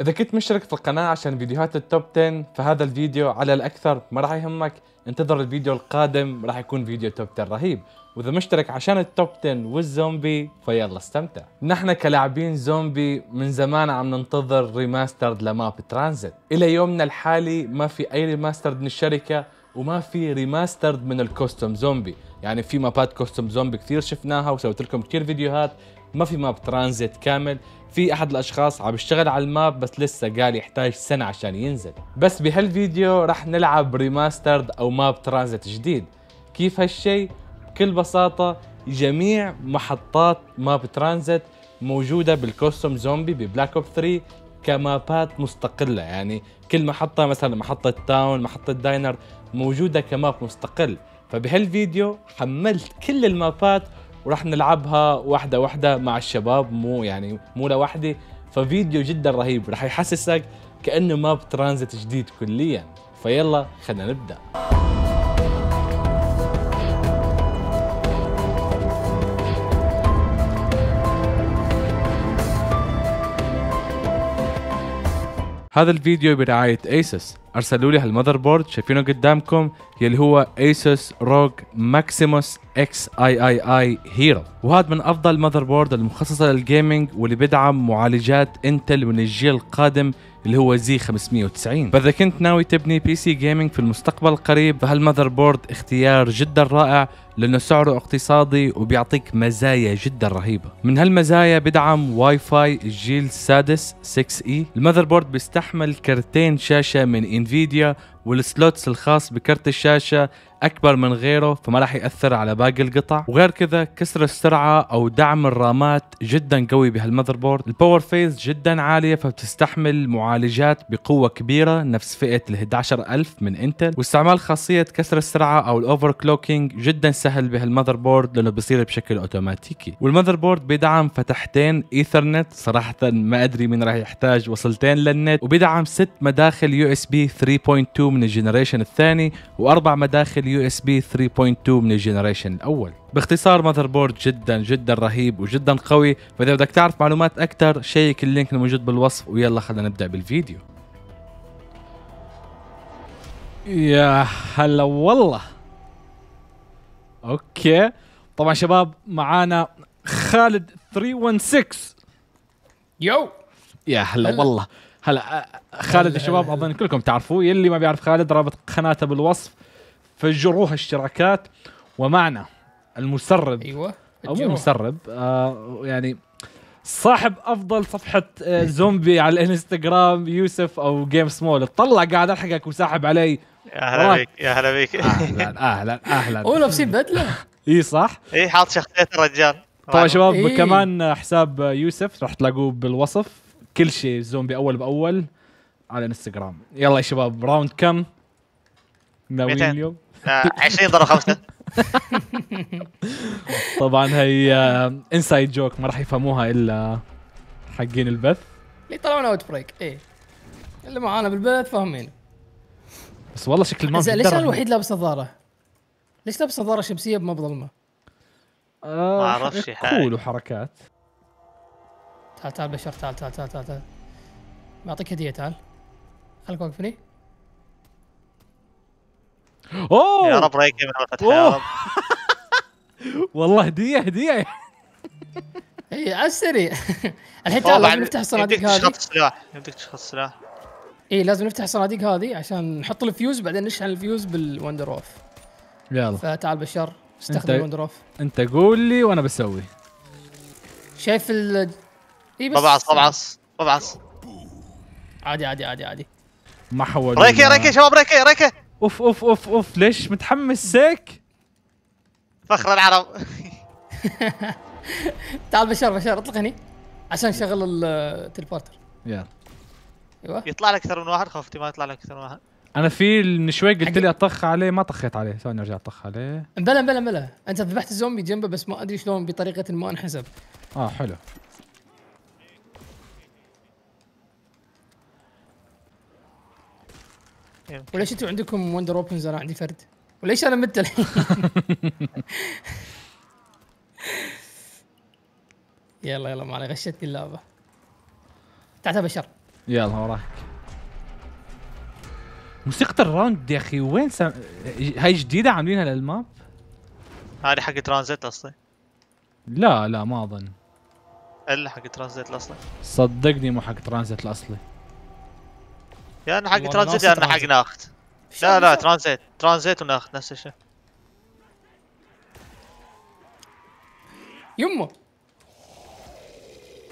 إذا كنت مشترك في القناة عشان فيديوهات التوب 10 فهذا الفيديو على الأكثر ما راح يهمك انتظر الفيديو القادم راح يكون فيديو توب 10 رهيب وإذا مشترك عشان التوب 10 والزومبي فيلا استمتع نحن كلاعبين زومبي من زمان عم ننتظر ريماسترد لماب ترانزيت إلى يومنا الحالي ما في أي ريماسترد من الشركة وما في ريماسترد من الكوستوم زومبي يعني في مابات كوستوم زومبي كثير شفناها وسويت لكم كثير فيديوهات ما في ماب ترانزيت كامل في احد الاشخاص عم يشتغل على الماب بس لسه قال يحتاج سنة عشان ينزل بس بهالفيديو رح نلعب ريماسترد او ماب ترانزيت جديد كيف هالشي؟ بكل بساطة جميع محطات ماب ترانزيت موجودة بالكوستم زومبي ببلاك اوب 3 كمابات مستقلة يعني كل محطة مثلا محطة تاون محطة داينر موجودة كماب مستقل فبهالفيديو حملت كل المابات وراح نلعبها واحده واحده مع الشباب مو يعني مو لوحدي ففيديو جدا رهيب راح يحسسك كانه ماب ترانزيت جديد كليا فيلا خلينا نبدا هذا الفيديو برعاية ايسس ارسلوا لي هالمذر بورد شايفينه قدامكم يلي هو ايسوس روج ماكسيموس اكس اي اي اي هيرو وهذا من افضل المذر بورد المخصصه للجيمنج واللي بدعم معالجات انتل من الجيل القادم اللي هو زي 590 فاذا كنت ناوي تبني بي سي جيمنج في المستقبل القريب فهالمذر بورد اختيار جدا رائع لأنه سعره اقتصادي وبيعطيك مزايا جدا رهيبة من هالمزايا بدعم واي فاي الجيل السادس 6E المذر بورد بيستحمل كرتين شاشة من انفيديا والسلوتس الخاص بكرت الشاشة اكبر من غيره فما راح ياثر على باقي القطع وغير كذا كسر السرعه او دعم الرامات جدا قوي بهالمذر بورد الباور فيز جدا عاليه فبتستحمل معالجات بقوه كبيره نفس فئه ال 11000 من انتل واستعمال خاصيه كسر السرعه او الاوفر كلوكينج جدا سهل بهالمذر بورد لانه بيصير بشكل اوتوماتيكي والمذر بورد بيدعم فتحتين ايثرنت صراحه ما ادري مين راح يحتاج وصلتين للنت وبيدعم ست مداخل يو اس بي 3.2 من الجنريشن الثاني واربع مداخل اليو اس بي 3.2 من الجنريشن الاول باختصار ماذر بورد جدا جدا رهيب وجدا قوي فاذا بدك تعرف معلومات اكثر شيك اللينك الموجود بالوصف ويلا خلينا نبدا بالفيديو يا هلا والله اوكي طبعا شباب معانا خالد 316 يو يا هلا والله هلا خالد الشباب اظن كلكم تعرفوه يلي ما بيعرف خالد رابط قناته بالوصف فجروها اشتراكات ومعنا المسرب ايوه او مو مسرب آه يعني صاحب افضل صفحه آه زومبي على الانستغرام يوسف او جيم سمول اتطلع قاعد الحقك وساحب علي يا هلا بيك يا هلا بيك اهلا اهلا اهلا هو لابسين بدله اي صح اي حاط شخصيه الرجال طبعا شباب إيه. كمان حساب يوسف راح تلاقوه بالوصف كل شيء زومبي اول باول على الانستغرام يلا يا شباب راوند كم ناويين اليوم 20 ضرب 5 طبعا هي انسايد آه، جوك ما راح يفهموها الا حقين البث اللي يطلعون اوت بريك ايه اللي معانا بالبث فاهمين بس والله شكل المنظر ليش انا الوحيد لابس نظاره؟ ليش لابس نظاره شمسيه بما بظلمه؟ آه، ما اعرفش كول وحركات تعال تعال بشر تعال تعال تعال تعال, تعال. بعطيك هديه تعال خليك واقفني اوه يا رب رايك من الفتح يا رب والله هديه هديه اي على السريع الحين تعال لازم نفتح الصناديق هذه يمديك تشخص سلاح يمديك تشخص سلاح اي لازم نفتح الصناديق هذه عشان نحط الفيوز بعدين نشحن الفيوز بالوندر اوف يلا فتعال بشر استخدم الوندر اوف انت قول لي وانا بسوي شايف ال اي بس ببعص ببعص ببعص عادي عادي عادي عادي ما حول ريكي ريكي شباب ريكي ريكي اوف اوف اوف اوف ليش متحمس سيك فخر العرب تعال بشار بشار اطلق هني عشان شغل التليبورتر يلا ايوه يطلع لك اكثر من واحد خفتي ما يطلع لك اكثر من واحد انا في من شوي قلت لي اطخ عليه ما طخيت عليه ثواني ارجع اطخ عليه بلا بلا بلا انت ذبحت الزومبي جنبه بس ما ادري شلون بطريقه ما انحسب اه حلو وليش انتم عندكم وندر اوبنز انا عندي فرد وليش انا مت الحين يلا يلا ما علي غشتني اللعبه تعال بشر يلا وراك موسيقى الراوند يا اخي وين سم... هاي جديده عاملينها للماب؟ هذه حق ترانزيت اصلي لا لا ما اظن الا حق ترانزيت الاصلي صدقني مو حق ترانزيت الاصلي يا انا حق ترانزيت يا انا حق ناخت لا لا ترانزيت ترانزيت وناخت نفس الشيء يمه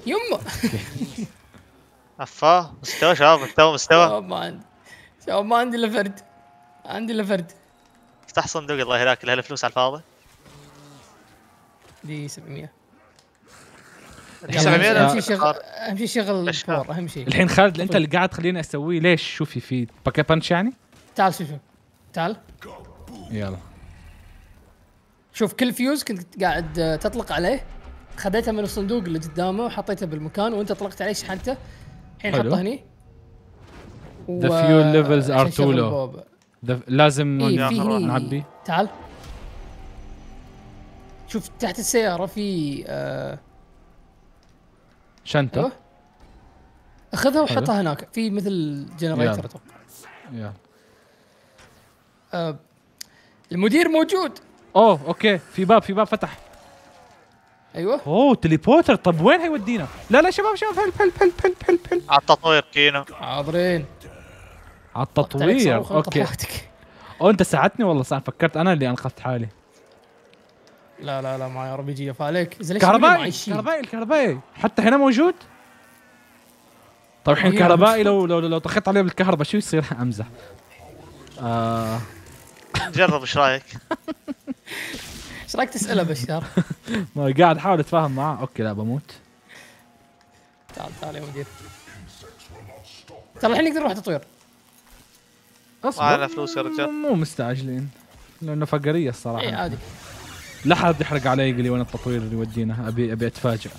يمه افا مستوى شباب مستوى مستوى شباب ما عندي شباب ما عندي الا فرد عندي الا فرد افتح صندوق الله يهلاك لها الفلوس على الفاضي دي 700 يعني اهم شيء شغل اهم شيء شغل اهم شيء الحين خالد انت طيب. اللي قاعد تخليني اسويه ليش شوفي في باكي بانش يعني؟ تعال شوف تعال يلا شوف كل فيوز كنت قاعد آه، تطلق عليه خذيته من الصندوق اللي قدامه وحطيته بالمكان وانت طلقت عليه شحنته الحين حطه هني ذا فيو ليفلز ار تو لو لازم إيه نعبي تعال شوف تحت السياره في آه شنطه أيوه. اخذها وحطها هناك في مثل جنريتر اتوقع يلا آه، المدير موجود اوه اوكي في باب في باب فتح ايوه اوه تليبوتر طب وين هيودينا؟ لا لا شباب شباب هلب هلب هلب هلب هلب على التطوير كينا حاضرين على التطوير طيب، اوكي اوه انت ساعدتني والله صار فكرت انا اللي انقذت حالي لا لا لا معي ار بي جي فعليك كهربائي كهربائي الكهربائي حتى هنا موجود طيب الحين كهربائي لو لو لو طخيت عليه بالكهرباء شو يصير امزح آه. جرب ايش رايك؟ ايش رايك تساله بشار؟ ما قاعد احاول اتفاهم معاه اوكي لا بموت تعال تعال يا مدير ترى الحين نقدر نروح تطوير اصبر على فلوس يا رجال مو مستعجلين لانه فقريه الصراحه اي عادي لا حد يحرق علي يقول لي وين التطوير اللي يودينا ابي ابي اتفاجئ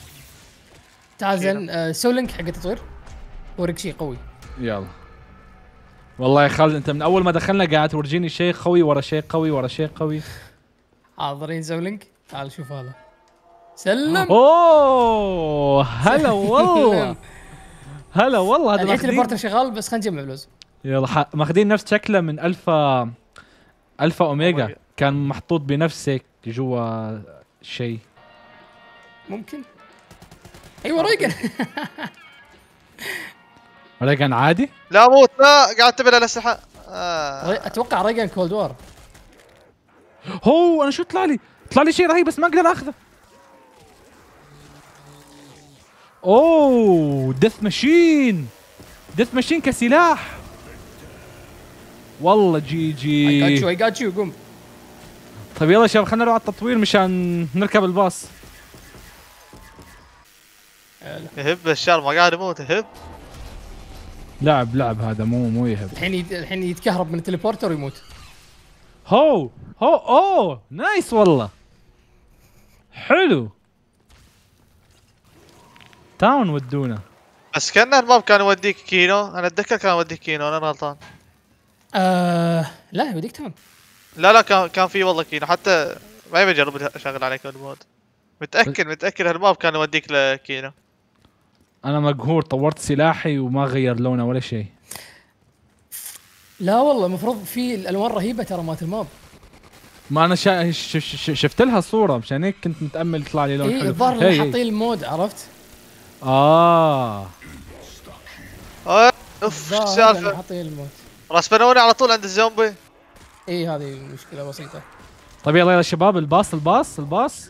تعال زين آه، سوي لينك حق التطوير وريك شيء قوي يلا والله يا خالد انت من اول ما دخلنا قاعد تورجيني شيء قوي ورا شيء قوي ورا شيء قوي حاضرين سوي لينك تعال شوف هذا سلم اوه هلا والله هلا والله هذا الحين البارتر شغال بس خلينا نجمع فلوس يلا ماخذين نفس شكله من الفا الفا اوميجا كان محطوط بنفس اللي جوا شيء ممكن ايوه ريجن ريجن عادي؟ لا موت لا قاعد تبل الاسلحه آه. اتوقع ريجن كولد وور هو انا شو طلع لي؟ طلع لي شيء رهيب بس ما اقدر اخذه اوه ديث ماشين ديث ماشين كسلاح والله جي جي اي جات يو اي جات يو قوم طيب يلا شباب خلينا نروح على التطوير مشان نركب الباص يهب الشر ما قاعد يموت يهب لعب لعب هذا مو مو يهب الحين الحين يتكهرب من التليبورتر ويموت هو هو اوه نايس والله حلو تاون ودونا بس كان الماب كان يوديك كينو انا اتذكر كان يوديك كينو انا غلطان آه لا يوديك تاون لا لا كان كان في والله كينو حتى ما يبي اجرب اشغل عليك المود متاكد متاكد هالماب كان يوديك لكينو انا مقهور طورت سلاحي وما غير لونه ولا شيء لا والله المفروض في الالوان رهيبه ترى مالت الماب ما انا شا... ش... ش... شفت لها صوره مشان هيك كنت متامل يطلع لي لون إيه حلو الظاهر اللي حاطين المود عرفت؟ اه, آه، اوف سالفه حاطين المود راسبنوني على طول عند الزومبي اي هذه مشكله بسيطه طيب يلا يلا شباب الباص الباص الباص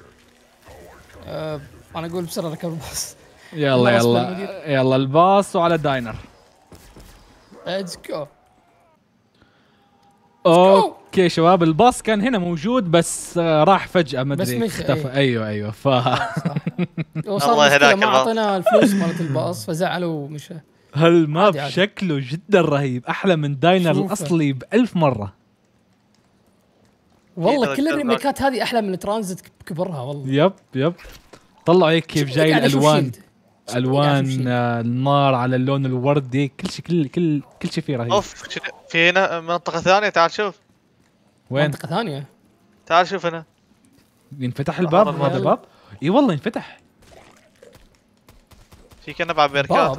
أه انا اقول بسرعه ركب الباص يلا يلا يلا الباص وعلى داينر ليتس جو اوكي شباب الباص كان هنا موجود بس آه، راح فجاه ما ادري اختفى ايه. ايوه ايوه ف والله هذاك ما اعطينا الفلوس مالت الباص فزعلوا ومشى هالماب شكله جدا رهيب احلى من داينر الاصلي بألف مره والله كل الريميكات هذه احلى من ترانزيت بكبرها والله يب يب طلعوا هيك كيف جاي الالوان الوان آه، النار على اللون الوردي كل شيء كل كل كل شيء فيه رهيب اوف في هنا منطقه ثانيه تعال شوف وين منطقه ثانيه تعال شوف هنا ينفتح الباب هذا باب اي والله ينفتح في كنب بعد بيركات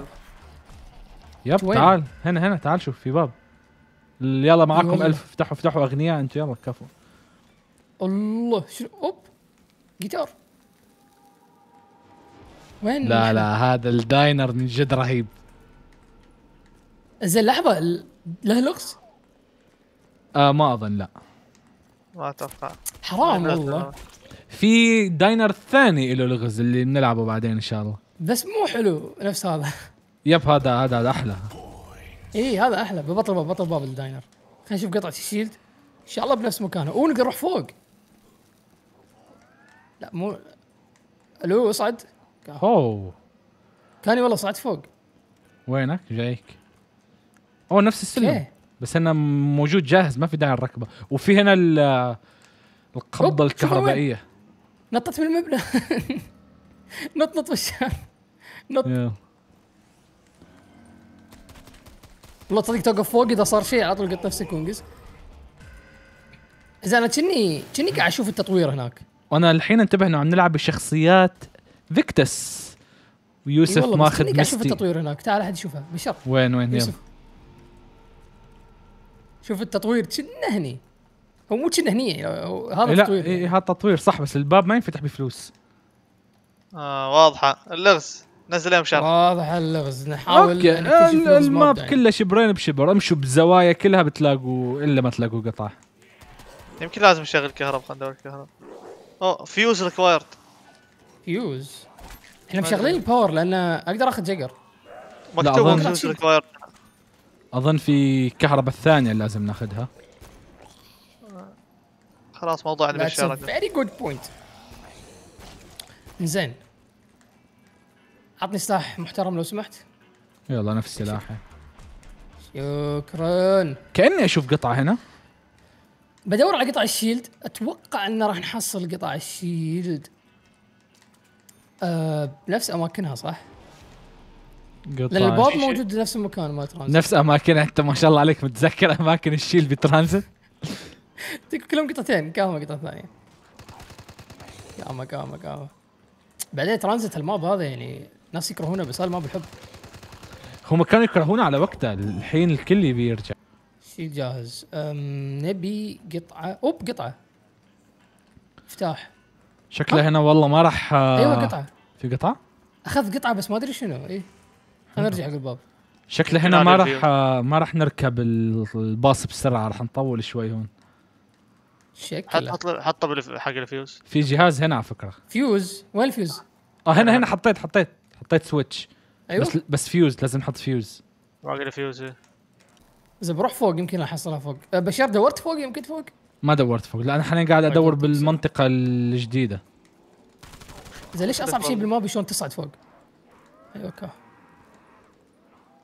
يب وين؟ تعال هنا هنا تعال شوف في باب يلا معاكم الف افتحوا افتحوا اغنياء انتم يلا كفو الله شنو اوب جيتار وين لا لا هذا الداينر من جد رهيب زين لحظه له لغز؟ آه ما اظن لا ما اتوقع حرام والله في داينر ثاني له لغز اللي بنلعبه بعدين ان شاء الله بس مو حلو نفس هذا يب هذا هذا احلى اي هذا احلى ببطل باب بطل باب الداينر خلينا نشوف قطعه الشيلد ان شاء الله بنفس مكانه ونقدر نروح فوق لا مو الو اصعد اوه كاني والله صعد فوق وينك جايك اوه نفس السلم كي. إيه. بس انا موجود جاهز ما في داعي الركبه وفي هنا القبضه الكهربائيه نطت من المبنى نط نط بالشام نط والله تصدق توقف فوق اذا صار شيء على طول قط نفسك وانقز زين انا كني كني قاعد اشوف التطوير هناك وانا الحين انتبه انه عم نلعب بشخصيات فيكتس ويوسف ماخذ مستي اشوف التطوير هناك تعال احد يشوفها بشرط وين وين يوسف يلا. شوف التطوير كنا هني هو مو كنا هني يعني هذا التطوير إيه، يعني. هذا التطوير صح بس الباب ما ينفتح بفلوس آه واضحه اللغز نزل مشار واضح اللغز نحاول الماب كله شبرين بشبر امشوا بزوايا كلها بتلاقوا الا ما تلاقوا قطع يمكن لازم نشغل كهرب خلنا ندور كهرب اوه فيوز ريكوايرد فيوز احنا مشغلين الباور لان اقدر اخذ جيجر مكتوب فيوز ريكوايرد اظن في كهرباء الثانيه لازم ناخذها خلاص موضوع المشاركه فيري جود بوينت زين عطني سلاح محترم لو سمحت يلا نفس سلاحي شكرا كاني اشوف قطعه هنا بدور على قطع الشيلد اتوقع ان راح نحصل قطع الشيلد أه بنفس اماكنها صح؟ قطع لان البوب موجود بنفس المكان مال ترانزيت نفس اماكنها انت ما شاء الله عليك متذكر اماكن الشيلد بترانزيت كلهم قطعتين كاما قطعه ثانيه كاما كاما كاما بعدين ترانزيت الماب هذا يعني ناس يكرهونه بس الماب الحب هم كانوا يكرهونه على وقته الحين الكل يبي يرجع شيء جاهز نبي قطعه اوب قطعه مفتاح شكله هنا والله ما راح آه، ايوه قطعه في قطعه؟ اخذت قطعه بس ما ادري شنو اي خلينا نرجع حق الباب شكله هنا ما راح آه، ما راح نركب الباص بسرعه راح نطول شوي هون شكله حط حط حق الفيوز في جهاز هنا على فكره فيوز وين الفيوز؟ اه هنا هنا حطيت حطيت حطيت سويتش ايوه بس بس فيوز لازم نحط فيوز واقع فيوز إيه. اذا بروح فوق يمكن احصلها فوق أه، بشار دورت فوق يمكن فوق ما دورت فوق لان حاليا قاعد ادور بالمنطقه الجديده اذا ليش اصعب شيء بالموب شلون تصعد فوق ايوه اوكي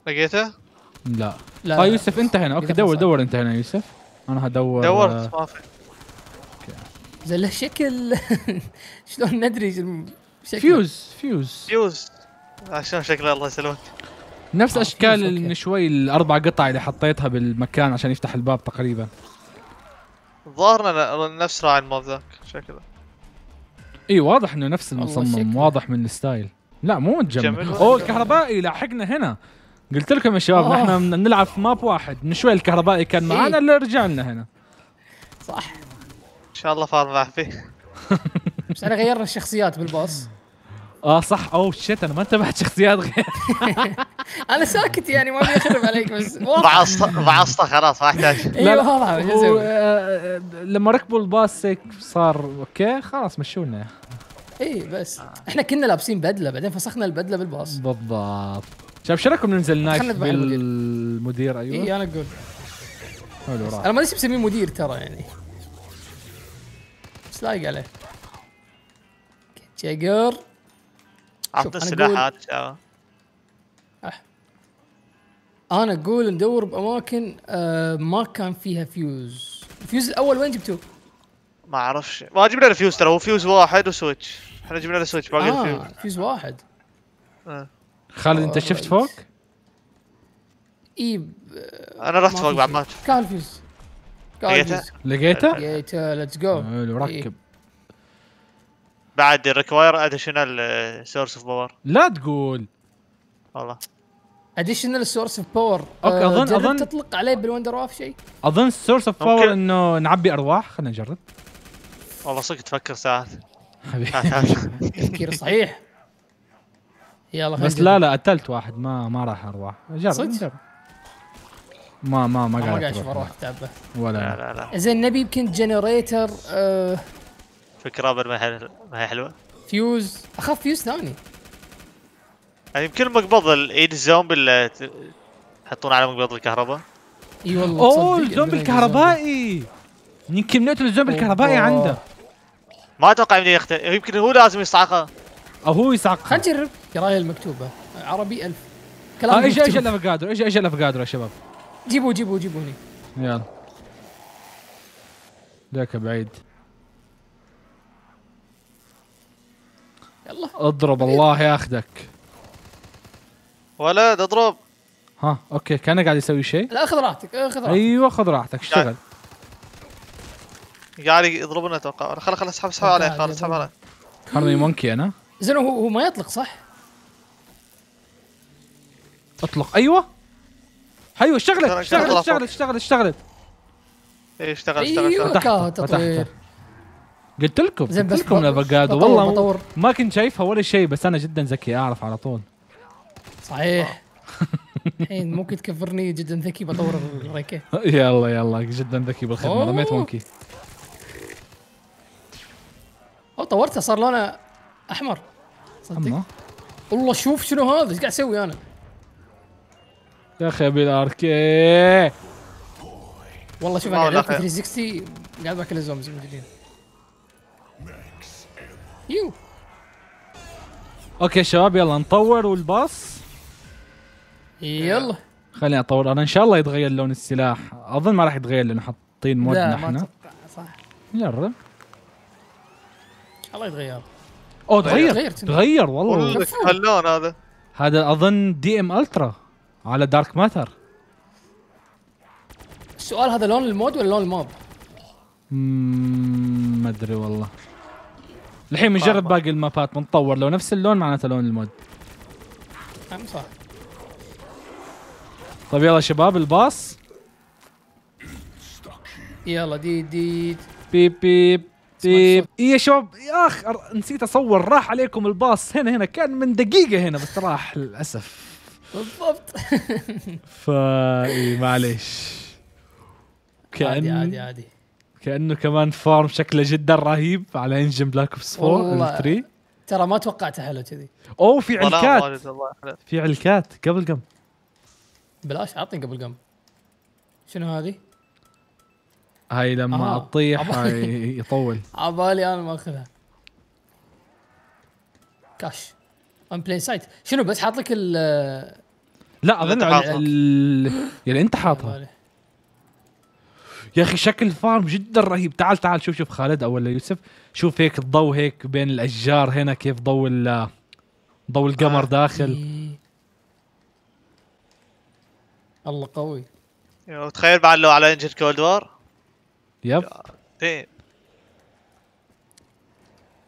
لقيته؟ لا لا اه يوسف انت هنا اوكي دور دور انت هنا يوسف انا هدور دورت آه، ما في زين له شكل شلون ندري شكل فيوز فيوز فيوز عشان آه، شكله الله يسلمك نفس اشكال آه، من شوي الاربع قطع اللي حطيتها بالمكان عشان يفتح الباب تقريبا ظهرنا نفس راعي الموب ذاك شكله اي واضح انه نفس المصمم واضح من الستايل لا مو متجمع اوه الكهربائي لاحقنا هنا قلت لكم يا شباب نحن بنلعب في ماب واحد من شوي الكهربائي كان إيه. معنا اللي رجع لنا هنا صح ان شاء الله فارم فيه بس انا غيرنا الشخصيات بالباص اه صح اوه oh شيت انا ما انتبهت شخصيات غير انا ساكت يعني ما بيخرب عليك بس بعصت بعصت خلاص ما احتاج لا لا أيوة، آه، لما ركبوا الباص هيك صار اوكي خلاص مشونا اي بس احنا كنا لابسين بدله بعدين فسخنا البدله بالباص بالضبط شباب شو رايكم ننزل نايف بالمدير ايوه اي انا اقول حلو راح انا ما ليش مسميه مدير ترى يعني بس لايق عليه تشيجر اعطي السلاحات أه. انا اقول ندور باماكن آه ما كان فيها فيوز الفيوز الاول وين جبتوه؟ ما اعرفش ما جبنا له فيوز ترى هو فيوز واحد وسويتش احنا جبنا له سويتش باقي آه الفيوز فيوز واحد آه. خالد انت آه، شفت فوق؟ اي آه، انا رحت فوق بعد ما كان فيوز لقيته؟ لقيته؟ لقيته ليتس جو حلو ركب بعد الريكواير اديشنال سورس اوف باور لا تقول والله اديشنال سورس اوف باور اوكي آه، اظن اظن تطلق عليه بالوندر واف شيء اظن السورس اوف باور انه نعبي ارواح خلينا نجرب والله صدق تفكر ساعات تفكير صحيح يلا بس لا لا قتلت واحد ما ما راح ارواح جرب صدق ما ما ما قاعد اشوف ارواح تعبه ولا لا لا لا زين نبي يمكن جنريتر آه فكره رابر ما هي ما هي حلوه فيوز اخاف فيوز ثاني يعني بكل مقبض الايد الزومبي اللي يحطون على مقبض الكهرباء اي والله اوه الزومبي الكهربائي يمكن كميه الزومبي الكهربائي عنده ما اتوقع انه يختلف يمكن هو لازم يصعقه او هو يصعقه خلينا نجرب قرايه المكتوبه عربي 1000 كلام آه، ايش ايش الافوكادرو ايش ايش الافوكادرو يا شباب جيبوا جيبوا جيبوني يلا ذاك بعيد يلا اضرب الله ياخذك ولد اضرب ها اوكي كانه قاعد يسوي شيء لا خذ راحتك خذ راحتك ايوه خذ راحتك اشتغل قاعد يضربنا اتوقع خلاص خلاص اسحب اسحب عليه خالد اسحب عليه هارمي مونكي انا زين هو هو ما يطلق صح؟ اطلق ايوه ايوه اشتغلت اشتغلت اشتغلت اشتغلت اشتغلت ايه اشتغلت اشتغلت ايوه اشتغلت اشتغلت قلت لكم قلت لكم الافوكادو والله بطور. ما كنت شايفها ولا شيء بس انا جدا ذكي اعرف على طول صحيح الحين ممكن تكفرني جدا ذكي بطور الريكه يلا يلا جدا ذكي بالخدمه رميت مونكي او طورته صار لونه احمر صدق والله شوف شنو هذا ايش قاعد اسوي انا يا اخي ابي الاركي والله شوف انا 360 قاعد باكل الزومبي من جديد يو اوكي شباب يلا نطور والباص يلا خليني اطور انا ان شاء الله يتغير لون السلاح اظن ما راح يتغير لانه حاطين مود لا نحن ما صح نجرب الله يتغير اوه تغير تغير والله اللون هذا هذا اظن دي ام الترا على دارك ماتر السؤال هذا لون المود ولا لون الماب؟ ما ادري والله الحين بنجرب باقي المابات بنطور لو نفس اللون معناته لون المود صح طيب يلا شباب الباص يلا دي دي بيب بيب بيب إيه يا شباب يا اخ نسيت اصور راح عليكم الباص هنا هنا كان من دقيقه هنا بس راح للاسف بالضبط فا إيه، معليش كان عادي عادي عادي كانه كمان فورم شكله جدا رهيب على انجن بلاك اوبس 4 3 ترى ما توقعتها حلو كذي اوه في علكات في علكات قبل قم بلاش اعطني قبل قم شنو هذه؟ هاي لما آه. تطيح هاي يطول عبالي انا ما اخذها كاش ام بلاي سايت شنو بس حاط لك ال لا اظن يعني انت حاطها يا اخي شكل فارم جدا رهيب تعال تعال شوف شوف خالد او ولا يوسف شوف هيك الضوء هيك بين الاشجار هنا كيف ضو ال ضو القمر آه، داخل إيه. الله قوي وتخيل بعد لو على انجن كولد وار يب إيه.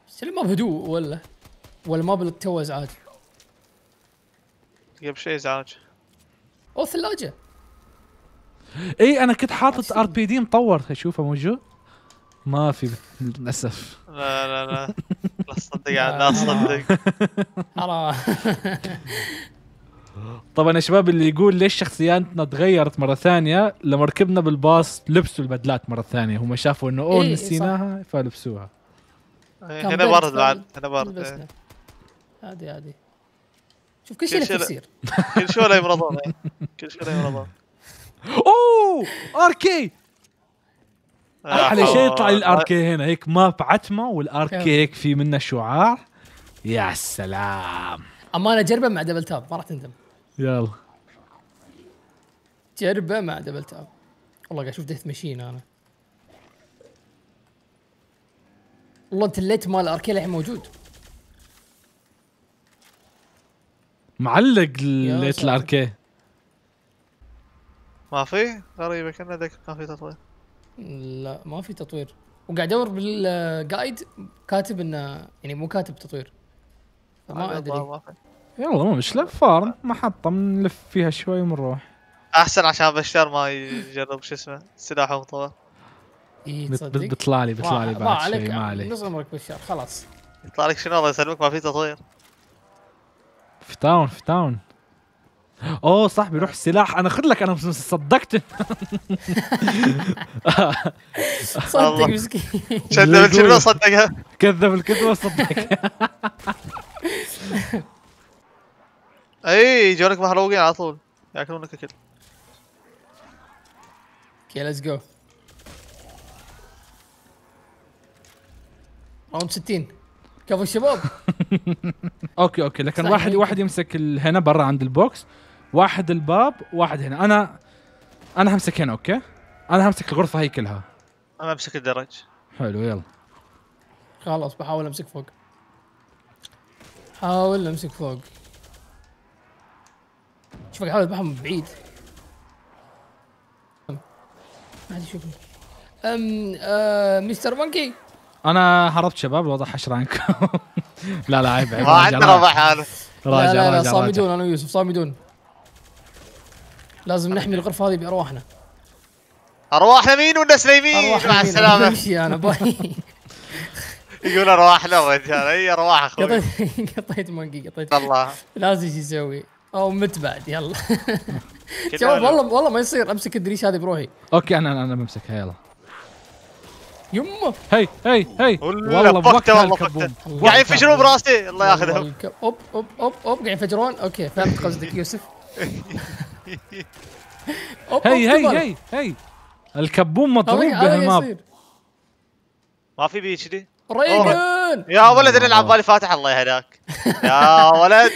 بس ما بهدوء ولا ولا ما بالتو ازعاج يب شيء ازعاج او ثلاجه اي انا كنت حاطط ار بي دي مطور اشوفه موجود ما في للاسف لا لا لا لا تصدق يعني لا تصدق حرام طبعا يا شباب اللي يقول ليش شخصياتنا تغيرت مره ثانيه لما ركبنا بالباص لبسوا البدلات مره ثانيه هم شافوا انه اوه إيه، إيه، نسيناها فلبسوها إيه، هنا برد بعد هنا برد عادي عادي شوف كل شيء له تفسير كل شيء له يمرضون كل شيء له يمرضون اوه اركي احلى آه، شيء آه، يطلع لي آه. هنا هيك ماب عتمه والاركي هيك في منه شعاع يا سلام امانه جربه مع دبل تاب ما راح تندم يلا جربه مع دبل تاب والله قاعد اشوف ديث ماشين انا والله انت الليت مال الاركي الحين موجود معلق الليت الاركي ما في؟ غريبة كان ذاك كان في تطوير لا ما في تطوير وقاعد ادور بالجايد كاتب انه يعني مو كاتب تطوير ما ادري يلا ما مش فارم محطة نلف فيها شوي ونروح احسن عشان بشار ما يجرب شو اسمه سلاح مطور إيه بيطلع لي بيطلع لي بعد شوي ما يعني عليك نص عمرك بشار خلاص يطلع لك شنو الله يسلمك ما في تطوير في تاون في تاون اه صح بيروح السلاح انا خد لك انا صدقت صدق مسكين كذب الكذبه صدقها كذب الكذبه وصدقها اي يجونك محروقين على طول ياكلونك اكل اوكي ليتس جو راوند 60 كفو الشباب اوكي اوكي لكن واحد واحد يمسك الهنا برا عند البوكس واحد الباب واحد هنا انا انا همسك هنا اوكي انا همسك الغرفه هي كلها انا امسك الدرج حلو يلا خلاص بحاول امسك فوق حاول امسك فوق شوف حاول اذبحهم من بعيد ما حد شو أم آه مستر مونكي انا هربت شباب الوضع عنكم لا لا عيب عيب ما عندنا وضع هذا راجع راجع لا, لا, لا صامدون انا ويوسف صامدون لازم نحمي الغرفه هذه بارواحنا ارواحنا مين ولا سليمين؟ مع السلامه امشي انا باي يقول ارواحنا وجهنا اي ارواح اخوي قطيت مونكي قطيت الله لازم ايش يسوي او مت بعد يلا شباب والله والله ما يصير امسك الدريش هذه بروحي اوكي انا انا بمسكها يلا يمه هي هي هي والله فكت والله بوقته قاعد ينفجرون براسي الله ياخذهم اوب اوب اوب اوب قاعد ينفجرون اوكي فهمت قصدك يوسف هي هي هي هي الكبون مضروب بهالماب ما في بي اتش دي ريجن يا ولد انا العب بالي فاتح الله يهداك يا ولد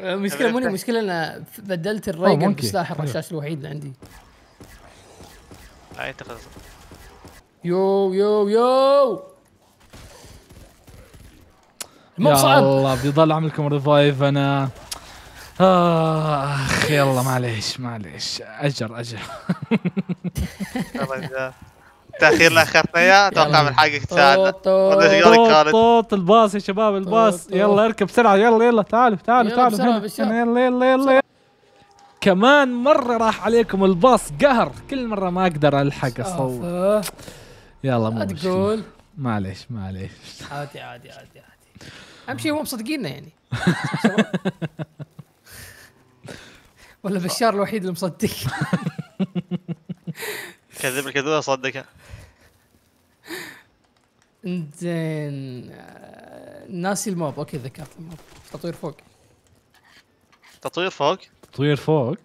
المشكله مو المشكله انا بدلت الريجن بسلاح الرشاش الوحيد اللي عندي اي يو يو يو مو صعب يا الله بيضل اعمل لكم ريفايف انا آه، اخ يلا معليش معليش اجر اجر تاخير لاخرتنا يا اتوقع من حقك تساعد طوط الباص يا شباب الباص يلا اركب بسرعه يلا يلا تعالوا تعالوا تعالوا يلا يلا يلا كمان مره راح عليكم الباص قهر كل مره ما اقدر الحق اصور يلا مو تقول معليش معليش عادي عادي عادي عادي اهم شيء مو مصدقيننا يعني ولا بشار الوحيد اللي مصدق كذب الكذوبه صدقها زين ناسي الموب اوكي ذكرت الموب تطوير فوق تطوير فوق تطوير فوق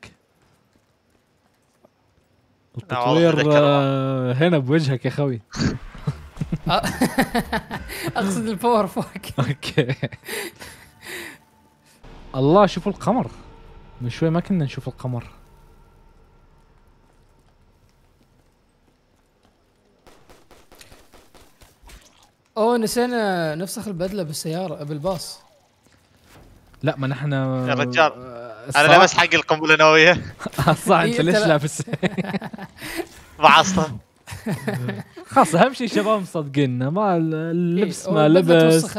التطوير آه، هنا بوجهك يا خوي آه. اقصد الباور فوق اوكي الله شوفوا القمر من شوي ما كنا نشوف القمر اوه نسينا نفسخ البدله بالسياره بالباص لا ما نحن يا آه، رجال آه، انا لابس حق القنبله النوويه صح إيه، انت ليش لابس بعصته خلاص اهم شيء الشباب مصدقيننا ما إيه، اللبس ما لبس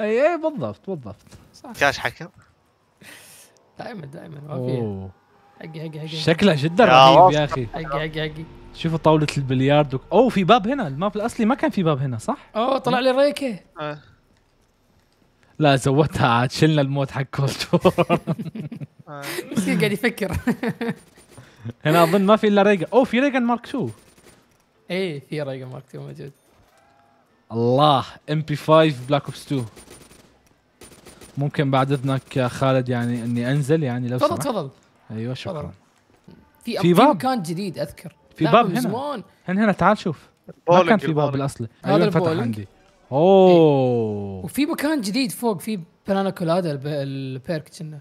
اي اي بالضبط بالضبط كاش حكم دائما دائما ما فيها حقي حقي حقي شكله جدا رهيب يا اخي حقي حقي حقي شوفوا طاولة البلياردو اوه في باب هنا الماب الاصلي ما كان في باب هنا صح؟ اوه طلع لي ريكة أه. لا زودتها عاد شلنا الموت حق كولتور آه. مسكين قاعد يفكر هنا اظن ما في الا ريجن اوه في ريجن مارك 2 ايه في ريجن مارك 2 موجود الله ام بي 5 بلاك اوبس 2 ممكن بعد اذنك يا خالد يعني اني انزل يعني لو تفضل تفضل ايوه شكرا في في باب كان جديد اذكر في باب هنا زمان. هنا هنا تعال شوف ما كان في باب الاصلي هذا الفتح أيوة، عندي إيه. اوه ايه. وفي مكان جديد فوق في بنانا كولادا البيرك كنا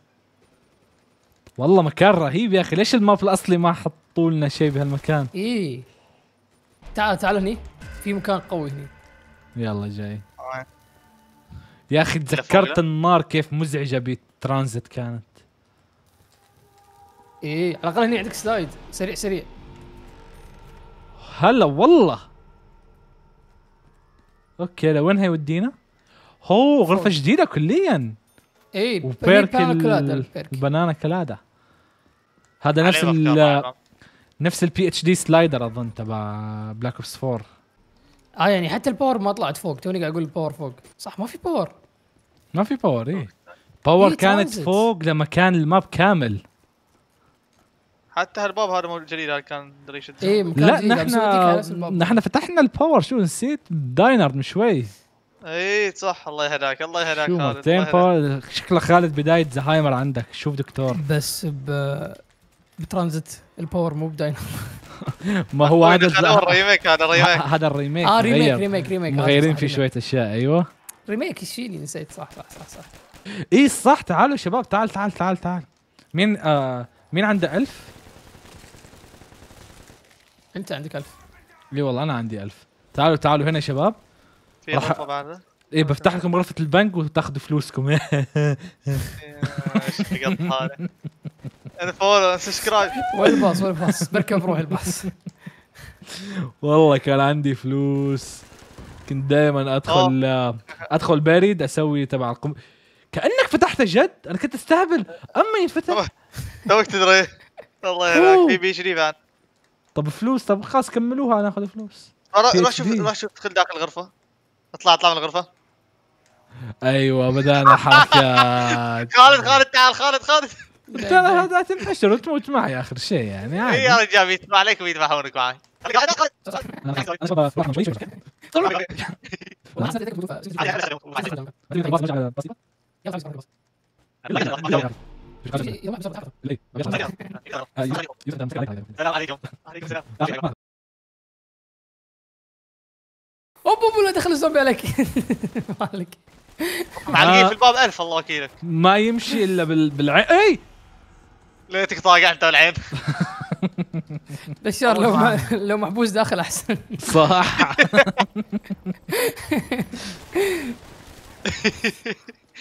والله مكان رهيب يا اخي ليش الماب الاصلي ما حطوا لنا شيء بهالمكان اي تعال تعال هني في مكان قوي هني يلا جاي آه. يا اخي تذكرت النار كيف مزعجه بالترانزيت كانت ايه على الاقل هنا عندك سلايد سريع سريع هلا والله اوكي لوين هيودينا؟ هو غرفه أوه. جديده كليا ايه وبيرك البنانا كلاده هذا نفس ال نفس البي اتش دي سلايدر اظن تبع بلاك اوبس 4 اه يعني حتى الباور ما طلعت فوق توني قاعد اقول الباور فوق صح ما في باور ما في باور ايه باور كانت فوق لما كان الماب كامل حتى هالباب هذا موجود جديد هذا كان دريشة ايه لا نحن نحن فتحنا الباور شو نسيت داينر من شوي اي صح الله يهداك الله يهداك شو مرتين باور شكله خالد بدايه زهايمر عندك شوف دكتور بس ب بترانزيت الباور مو بداينر ما هو هذا الريميك هذا الريميك هذا الريميك اه ريميك ريميك ريميك مغيرين آه، فيه شويه اشياء ايوه ريميك الشيلي نسيت صح صح صح صح ايه صح تعالوا شباب تعال تعال تعال تعال مين آه مين عنده ألف؟ انت عندك ألف لي إيه والله انا عندي ألف تعالوا تعالوا هنا شباب في غرفه طبعا ايه بفتح لكم غرفة البنك وتاخذوا فلوسكم انا فولو سبسكرايب وين الباص وين الباص بركب روح الباص والله كان عندي فلوس كنت دائما ادخل أوه. ادخل بارد اسوي تبع القم كانك فتحته جد انا كنت استهبل اما ينفتح توك تدري الله يراك في بي بعد طب فلوس طب خلاص كملوها انا اخذ فلوس روح شوف روح شوف ادخل داخل الغرفه اطلع اطلع من الغرفه ايوه بدانا حركات خالد خالد تعال خالد خالد ترى هذا تنحشر وتموت معي اخر شيء يعني عادي يا رجال بيتبع عليك ويذبحونك معي اوب ولا دخل الزومبي عليك مالك معلقين في الباب ألف الله وكيلك ما يمشي الا بالعين اي ليتك طاقع انت العين بشار لو لو محبوس داخل احسن صح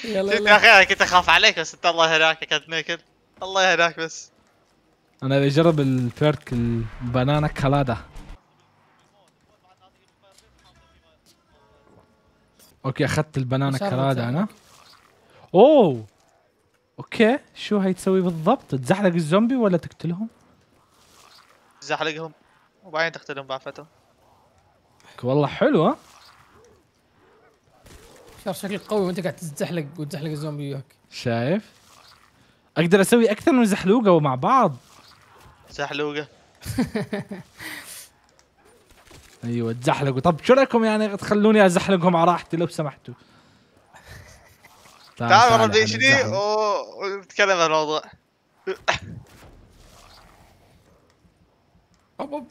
يلا يا اخي انا كنت اخاف عليك بس انت الله هناك كنت ناكل الله هناك بس انا بجرب البيرك البنانا كلادا اوكي اخذت البنانا كلاده انا اوه اوكي شو هي تسوي بالضبط تزحلق الزومبي ولا تقتلهم تزحلقهم وبعدين تقتلهم بعد فتره والله حلو ها شار شكلك قوي وانت قاعد تزحلق وتزحلق الزومبي وياك شايف اقدر اسوي اكثر من زحلوقه ومع بعض زحلوقه ايوه تزحلقوا طب شو رايكم يعني تخلوني ازحلقهم على راحتي لو سمحتوا تعال ورا ديشني ونتكلم عن الموضوع هوب هوب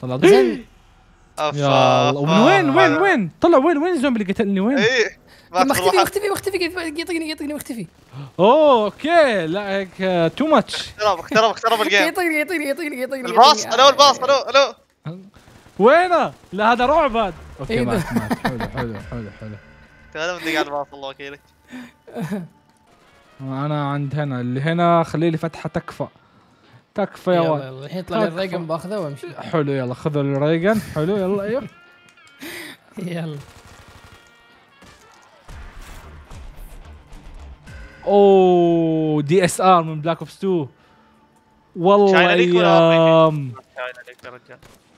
طلع غزال إيه. يا الله ومن وين وين وين طلع وين وين الزومبي اللي قتلني وين؟ ايه مختفي مختفي مختفي يطقني يطقني مختفي اوه اوكي لا هيك تو آه، ماتش اقترب اقترب اقترب الجيم يطقني يطقني يطقني يطقني الباص الو الباص الو الو وينه؟ لا هذا رعب هذا إيه. اوكي مات مات حلو حلو حلو حلو هذا على الباص الله وكيلك انا عند هنا اللي هنا خلي لي فتحه تكفى تكفى يا ولد الحين يطلع الريجن باخذه وامشي حلو يلا خذ الريجن حلو يلا ايوه يلا اوه دي اس ار من بلاك اوبس 2 والله ايام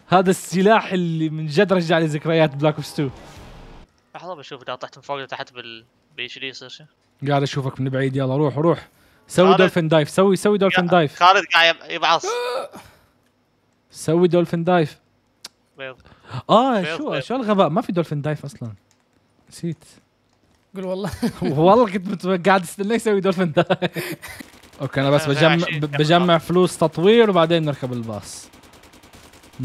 هذا السلاح اللي من جد رجع لي ذكريات بلاك اوبس 2 لحظه بشوف اذا طحت من فوق تحت بال بيش لي يصير قاعد اشوفك من بعيد يلا روح روح سوي دولفين دايف سوي سوي دولفين دايف خالد قاعد يبعص سوي دولفين دايف اه شو شو الغباء ما في دولفين دايف اصلا نسيت قول والله والله كنت قاعد استنى يسوي دولفين دايف اوكي انا بس بجمع بجمع فلوس تطوير وبعدين نركب الباص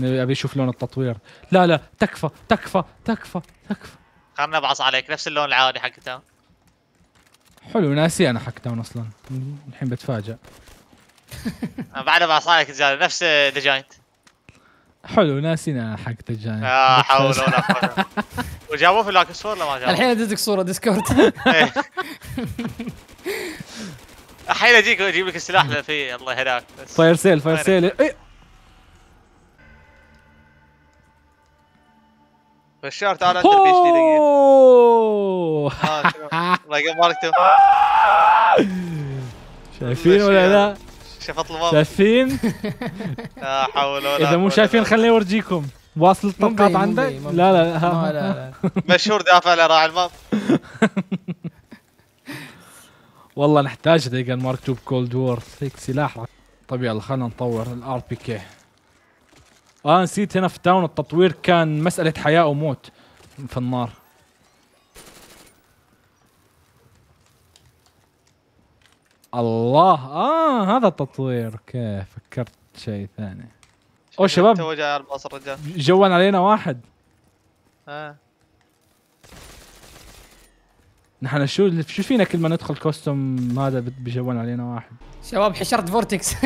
ابي اشوف لون التطوير لا لا تكفى تكفى تكفى تكفى خلنا نبعص عليك نفس اللون العادي حقتها حلو ناسي انا حق تاون اصلا الحين بتفاجئ آه، بعد ما صار لك نفس ذا جاينت حلو ناسينا حق ذا جاينت لا حول ولا قوه وجابوه في لاكس ولا ما جابوه؟ الحين ادزك صوره ديسكورد الحين اجيك اجيب لك السلاح اللي في الله يهداك بس فاير سيل فاير سيل بشار تعال انت البي الله شايفين ولا يعني. لا؟ شفط الباب شايفين؟ لا حول ولا اذا مو شايفين خليني اورجيكم واصل الطلقات عندك؟ لا لا لا لا مشهور دافع على راعي الماب والله نحتاج ذيك المارك 2 بكولد وور هيك سلاح طيب يلا خلينا نطور الار بي كي اه نسيت هنا في تاون التطوير كان مساله حياه وموت في النار الله اه هذا التطوير اوكي فكرت شيء ثاني او شباب تو جاء الباص الرجال جون علينا واحد اه نحن شو شو فينا كل ما ندخل كوستم هذا بيجون علينا واحد شباب حشرت فورتكس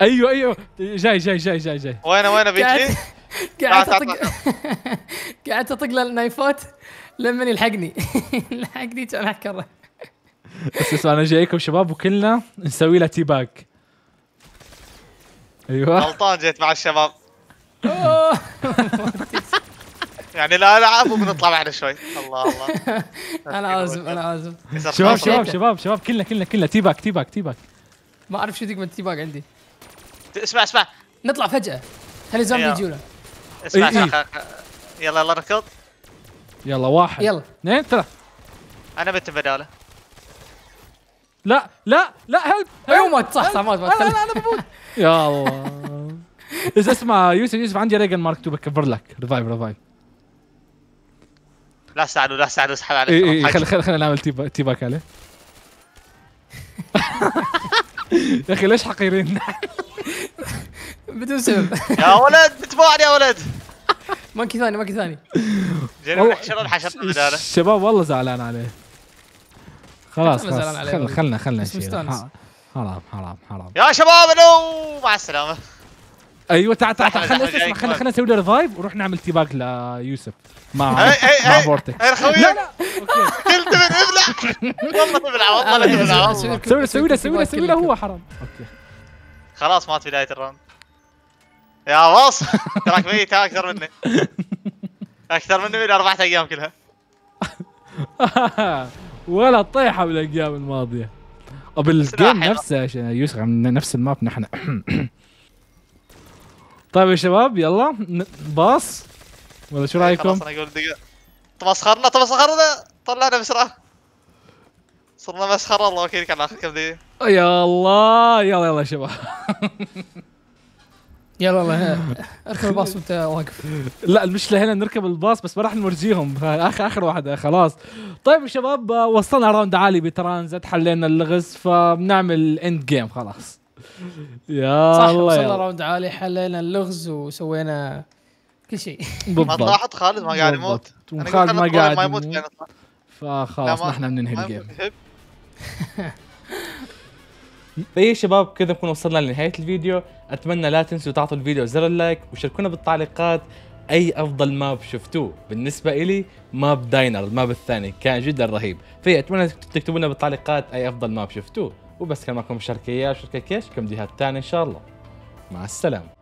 ايوه ايوه جاي جاي جاي جاي جاي وين وين بيجي؟ قاعد اطق قاعد اطق له النايفات لمن يلحقني لحقني كان احكره بس اسمع انا جايكم شباب وكلنا نسوي له تي باك ايوه غلطان جيت مع الشباب يعني لا العاب وبنطلع بعد شوي الله الله انا عازم انا عازم شباب شباب شباب شباب كلنا كلنا كلنا تي باك تي باك تي باك ما اعرف شو من تي باك عندي اسمع اسمع نطلع فجأة خلي زومبي أيوه. يجي اسمع إيه، إيه. اسمع يلا يلا ركض يلا واحد يلا اثنين ثلاث انا بنت بداله لا لا لا هلب ايوه موت صح صح موت موت انا انا بموت يا الله اذا اسمع يوسف يوسف عندي ريجن مارك 2 بكبر لك ريفايف ريفايف لا ساعدوا لا ساعدوا اسحب عليك اي اي خل خل خلينا نعمل تي باك عليه يا اخي ليش حقيرين بدون سبب يا ولد بتباعني يا ولد مانكي ثاني مانكي ثاني جرب حشرون الحشر الشباب والله زعلان عليه خلاص خلاص خل خلنا خلنا نشيله حرام حرام حرام يا شباب الو مع السلامه ايوه تعال تعال تعال خلنا اسمع خلنا خلنا نسوي له ريفايف ونروح نعمل تيباك ليوسف مع مع فورتك لا لا قلت ابلع والله ابلع والله ابلع أيوة، سوي له سوي له سوي له سوي له هو حرام اوكي خلاص مات بداية الراوند يا واص تراك ميت اكثر مني اكثر مني من اربعة ايام كلها ولا طيحه بالايام الماضيه بالجيم نفسه عشان يوسف نفس الماب نحن طيب يا شباب يلا باص ولا شو إيه، رايكم؟ خلاص انا اقول دقيقه تمسخرنا تمسخرنا طلعنا بسرعه صرنا مسخره الله وكيلك على اخر كم دقيقه يا الله يلا يلا يا شباب يلا الله اركب الباص وانت واقف لا المشكله هنا نركب الباص بس ما راح نورجيهم اخر اخر واحده خلاص طيب يا شباب وصلنا راوند عالي بترانزت حلينا اللغز فبنعمل اند جيم خلاص يا صح الله وصلنا راوند عالي حلينا اللغز وسوينا كل شيء بالضبط ما تلاحظ خالد ما قاعد يموت خالد ما قاعد يموت فخلاص نحن بننهي الجيم فيا شباب كذا نكون وصلنا لنهايه الفيديو اتمنى لا تنسوا تعطوا الفيديو زر اللايك وشاركونا بالتعليقات اي افضل ماب شفتوه بالنسبه الي ماب داينر الماب الثاني كان جدا رهيب في اتمنى تكتبوا لنا بالتعليقات اي افضل ماب شفتوه وبس كان معكم شركه شركيه شركه كيش كم ديهات ثاني ان شاء الله مع السلامه